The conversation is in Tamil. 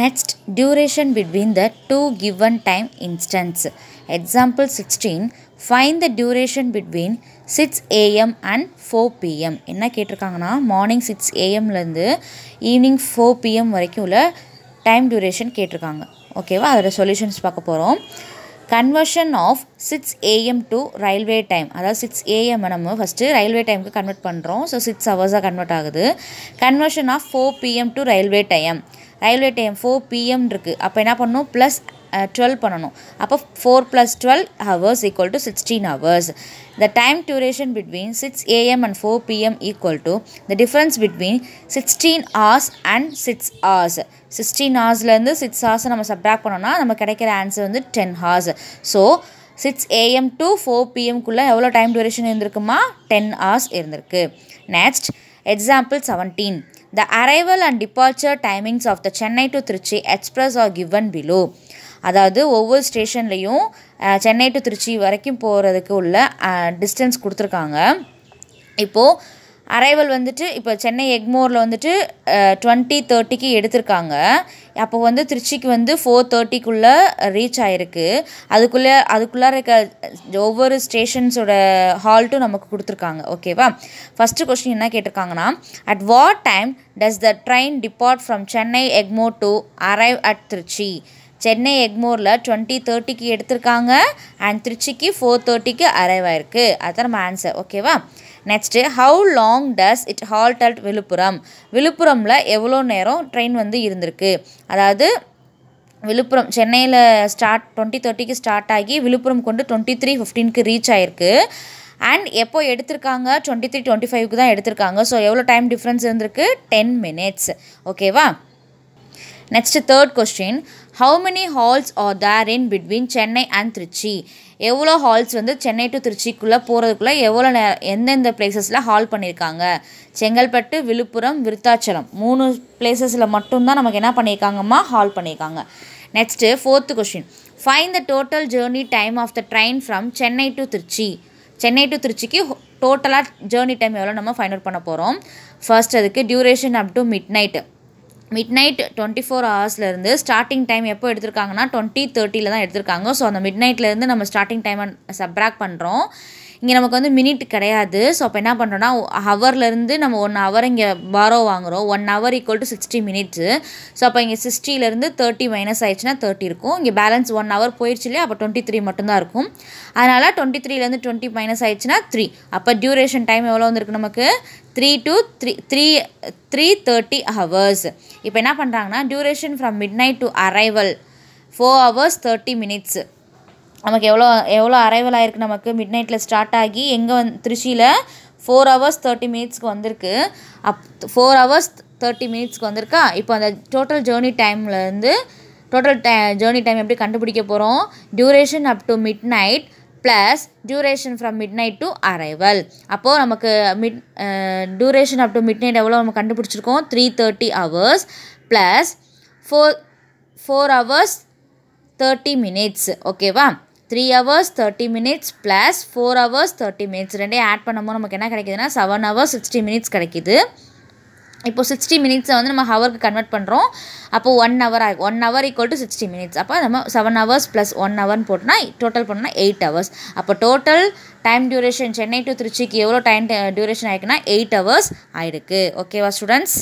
Next, duration between the two given time instants. Example 16, find the duration between 6 am and 4 pm. என்ன கேட்டிருக்காங்கன்னா மார்னிங் சிக்ஸ் ஏஎம்லேருந்து ஈவினிங் ஃபோர் பிஎம் வரைக்கும் உள்ள டைம் டியூரேஷன் கேட்டிருக்காங்க ஓகேவா அதோட சொல்யூஷன்ஸ் பார்க்க போகிறோம் conversion of six AM to railway time அதாவது சிக்ஸ் ஏஎம் நம்ம ஃபஸ்ட்டு ரயில்வே டைமுக்கு கன்வெர்ட் பண்ணுறோம் ஸோ சிக்ஸ் ஹவர்ஸாக கன்வெர்ட் ஆகுது conversion of four PM to railway time railway time four PM இருக்குது அப்போ என்ன பண்ணணும் ப்ளஸ் டுவெல் பண்ணணும் அப்போ four plus twelve hours equal to sixteen hours the time duration between six AM and four PM equal to the difference between sixteen hours and six hours sixteen ஹார்ஸ்லேருந்து சிக்ஸ் ஹார்ஸ் நம்ம சப்ராக் பண்ணோம்னா நம்ம கிடைக்கிற ஆன்சர் வந்து ten hours so six AM to four பிஎம்குள்ளே எவ்வளோ டைம் டியூரேஷன் இருந்திருக்குமா டென் ஹார்ஸ் இருந்திருக்கு next example seventeen The arrival and departure timings of the Chennai to Trichy Express are given below. அதாவது ஒவ்வொரு ஸ்டேஷன்லேயும் சென்னை டு திருச்சி வரைக்கும் போகிறதுக்கு உள்ள டிஸ்டன்ஸ் கொடுத்துருக்காங்க இப்போது அரைவல் வந்துட்டு இப்போ சென்னை எக்மோரில் வந்துட்டு டுவெண்ட்டி தேர்ட்டிக்கு எடுத்திருக்காங்க அப்போ வந்து திருச்சிக்கு வந்து ஃபோர் தேர்ட்டிக்குள்ளே ரீச் ஆகிருக்கு அதுக்குள்ளே அதுக்குள்ளார இருக்க ஒவ்வொரு ஸ்டேஷன்ஸோட ஹால்ட்டும் நமக்கு கொடுத்துருக்காங்க ஓகேவா ஃபஸ்ட்டு கொஸ்டின் என்ன கேட்டிருக்காங்கன்னா at what time does the train depart from Chennai Egmore to arrive at Trichy Chennai எக்மோரில் டுவெண்ட்டி தேர்ட்டிக்கு எடுத்திருக்காங்க அண்ட் திருச்சிக்கு ஃபோர் தேர்ட்டிக்கு அரைவ் ஆயிருக்கு அதுதான் நம்ம ஆன்சர் ஓகேவா next how long does it halt at Villupuram விழுப்புரமில் எவ்வளோ நேரம் ட்ரெயின் வந்து இருந்திருக்கு அதாவது விழுப்புரம் சென்னையில் ஸ்டார்ட் டுவெண்ட்டி தேர்ட்டிக்கு ஸ்டார்ட் ஆகி விழுப்புரம் கொண்டு டுவெண்ட்டி த்ரீ ஃபிஃப்டீனுக்கு ரீச் ஆயிருக்கு அண்ட் எப்போ எடுத்திருக்காங்க டுவெண்ட்டி த்ரீ டுவெண்ட்டி ஃபைவ்க்கு தான் எடுத்திருக்காங்க ஸோ எவ்வளோ டைம் டிஃப்ரென்ஸ் இருந்திருக்கு டென் மினிட்ஸ் ஓகேவா next third question how many halts are there in between Chennai and Trichy எவ்வளோ ஹால்ஸ் வந்து சென்னை டு திருச்சிக்குள்ளே போகிறதுக்குள்ளே எவ்வளோ நே எந்தெந்த பிளேசஸில் ஹால் பண்ணியிருக்காங்க செங்கல்பட்டு விழுப்புரம் விருத்தாச்சலம் மூணு பிளேசஸில் மட்டும்தான் நமக்கு என்ன பண்ணியிருக்காங்கம்மா ஹால் பண்ணியிருக்காங்க next fourth question find the total journey time of the train from Chennai to Trichy Chennai to திருச்சிக்கு டோட்டலாக ஜேர்னி டைம் எவ்வளோ நம்ம ஃபைண்ட் அவுட் பண்ண போகிறோம் ஃபர்ஸ்ட் அதுக்கு duration up to midnight midnight twenty four ஹவர்ஸ்லேருந்து ஸ்டார்டிங் டைம் எப்போ எடுத்திருக்காங்கன்னா டுவெண்ட்டி தேர்ட்டியில் தான் எடுத்திருக்காங்க ஸோ அந்த மிட் நைட்லேருந்து நம்ம ஸ்டார்டிங் டைமை சப்ராக் பண்ணுறோம் இங்கே நமக்கு வந்து மினிட் கிடையாது ஸோ அப்போ என்ன பண்ணுறோன்னா ஹவர்லேருந்து நம்ம ஒன் ஹவர் இங்கே பாரோ வாங்குகிறோம் one hour equal to sixty minutes so அப்போ இங்கே சிக்ஸ்டிலேருந்து தேர்ட்டி மைனஸ் ஆயிடுச்சுன்னா தேர்ட்டி இருக்கும் இங்கே பேலன்ஸ் ஒன் ஹவர் போயிடுச்சு இல்லையா அப்போ டுவெண்ட்டி த்ரீ மட்டும்தான் இருக்கும் அதனால் டுவெண்ட்டி த்ரீலேருந்து டுவெண்ட்டி மைனஸ் ஆயிடுச்சுன்னா த்ரீ அப்போ டியூரேஷன் டைம் எவ்வளோ வந்துருக்கு நமக்கு three to three three three thirty hours இப்போ என்ன பண்ணுறாங்கன்னா duration from midnight to arrival four hours thirty minutes நமக்கு எவ்வளோ எவ்வளோ அரைவல் ஆகிருக்கு நமக்கு மிட் நைட்டில் ஸ்டார்ட் ஆகி எங்கே வந்து திருச்சியில் ஃபோர் ஹவர்ஸ் தேர்ட்டி மினிட்ஸ்க்கு வந்திருக்கு அப் ஃபோர் ஹவர்ஸ் தேர்ட்டி மினிட்ஸ்க்கு வந்திருக்கா இப்போ அந்த டோட்டல் ஜேர்னி டைம்லேருந்து டோட்டல் ட ஜேர்னி டைம் எப்படி கண்டுபிடிக்க போகிறோம் duration up to midnight plus duration from midnight to arrival அப்போது நமக்கு mid duration up to midnight எவ்வளோ நம்ம கண்டுபிடிச்சிருக்கோம் three thirty hours plus four four hours thirty minutes ஓகேவா three hours thirty minutes plus four hours thirty minutes ரெண்டே ஆட் பண்ணும்போது நமக்கு என்ன கிடைக்குதுன்னா செவன் ஹவர்ஸ் சிக்ஸ்டி மினிட்ஸ் கிடைக்கிது இப்போது சிக்ஸ்டி மினிட்ஸை வந்து நம்ம ஹவருக்கு கன்வெர்ட் பண்ணுறோம் அப்போது ஒன் ஹவர் ஆகும் one hour equal to sixty minutes அப்போ நம்ம செவன் ஹவர்ஸ் ப்ளஸ் ஒன் ஹவர்னு போட்டோம்னா டோட்டல் பண்ணோம்னா எயிட் ஹவர்ஸ் அப்போ total time duration Chennai to திருச்சிக்கு எவ்வளோ டைம் டியூரேஷன் ஆகிருக்குன்னா எயிட் ஹவர்ஸ் ஆகிருக்கு ஓகேவா ஸ்டூடெண்ட்ஸ்